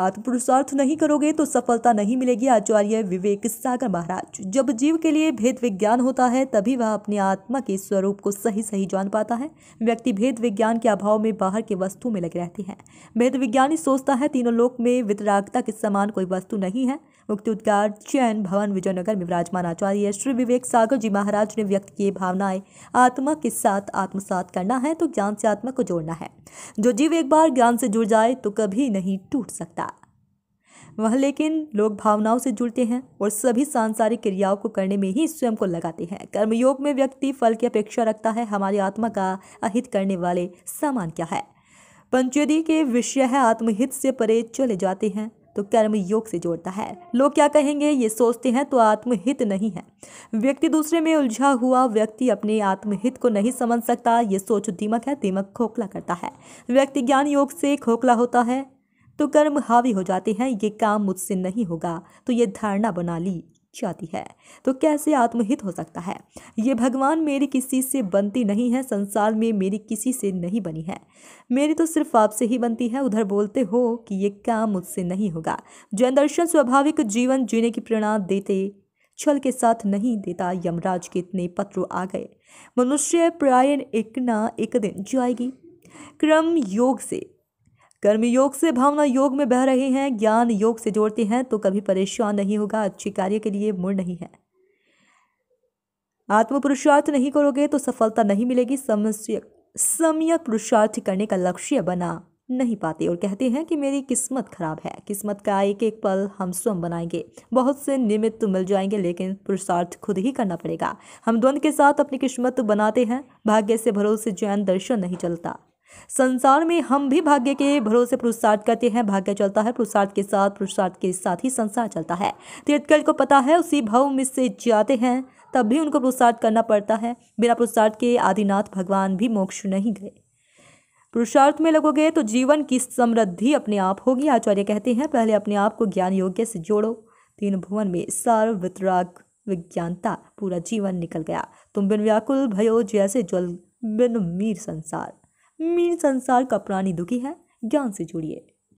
आत्मपुरुषार्थ नहीं करोगे तो सफलता नहीं मिलेगी आचार्य विवेक सागर महाराज जब जीव के लिए भेद विज्ञान होता है तभी वह अपने आत्मा के स्वरूप को सही सही जान पाता है व्यक्ति भेद विज्ञान के अभाव में बाहर के वस्तु में लगे रहते हैं भेद विज्ञानी सोचता है तीनों लोक में वितरागता के समान कोई वस्तु नहीं है मुक्ति उद्गार चयन भवन विजयनगर में विराजमान आचार्य श्री विवेक सागर जी महाराज ने व्यक्त किए भावनाएं आत्मा के साथ आत्मसात करना है तो ज्ञान से आत्मा को जोड़ना है जो जीव एक बार ज्ञान से जुड़ जाए तो कभी नहीं टूट सकता वह लेकिन लोग भावनाओं से जुड़ते हैं और सभी सांसारिक क्रियाओं को करने में ही स्वयं को लगाते हैं कर्मयोग में व्यक्ति फल की अपेक्षा रखता है हमारी आत्मा का अहित करने वाले सामान क्या है पंचोदी के विषय है आत्महित से परे चले जाते हैं तो कर्म योग से जोड़ता है लोग क्या कहेंगे ये सोचते हैं तो आत्महित नहीं है व्यक्ति दूसरे में उलझा हुआ व्यक्ति अपने आत्महित को नहीं समझ सकता ये सोच दीमक है दीमक खोखला करता है व्यक्ति ज्ञान योग से खोखला होता है तो कर्म हावी हो जाते हैं ये काम मुझसे नहीं होगा तो ये धारणा बना ली जाती है तो कैसे आत्महित हो सकता है ये भगवान मेरी किसी से बनती नहीं है संसार में मेरी किसी से नहीं बनी है मेरी तो सिर्फ आपसे ही बनती है उधर बोलते हो कि ये काम मुझसे नहीं होगा जैन दर्शन स्वाभाविक जीवन जीने की प्रेरणा देते छल के साथ नहीं देता यमराज के इतने पत्र आ गए मनुष्य प्रायण एक ना एक दिन जाएगी क्रम योग से कर्म योग से भावना योग में बह रहे हैं ज्ञान योग से जोड़ते हैं तो कभी परेशान नहीं होगा अच्छे कार्य के लिए मुड़ नहीं है आत्म पुरुषार्थ नहीं करोगे तो सफलता नहीं मिलेगी समस्या सम्यक पुरुषार्थ करने का लक्ष्य बना नहीं पाते और कहते हैं कि मेरी किस्मत खराब है किस्मत का एक एक पल हम स्वयं बनाएंगे बहुत से निमित्त मिल जाएंगे लेकिन पुरुषार्थ खुद ही करना पड़ेगा हम द्वंद्व के साथ अपनी किस्मत बनाते हैं भाग्य से भरोसे जैन दर्शन नहीं चलता संसार में हम भी भाग्य के भरोसे पुरुषार्थ करते हैं भाग्य चलता है पुरुषार्थ के साथ पुरुषार्थ के साथ ही संसार चलता है तीर्थकल को पता है उसी भव में से जाते हैं तब भी उनको पुरुषार्थ करना पड़ता है बिना पुरुषार्थ के आदिनाथ भगवान भी मोक्ष नहीं गए पुरुषार्थ में लगोगे तो जीवन की समृद्धि अपने आप होगी आचार्य कहते हैं पहले अपने आप को ज्ञान योग्य से जोड़ो तीन भुवन में सार्वितग विज्ञानता पूरा जीवन निकल गया तुम बिन व्याकुल भयो जैसे जल बिन मीर संसार मेरे संसार का प्राणी दुखी है ज्ञान से जुड़िए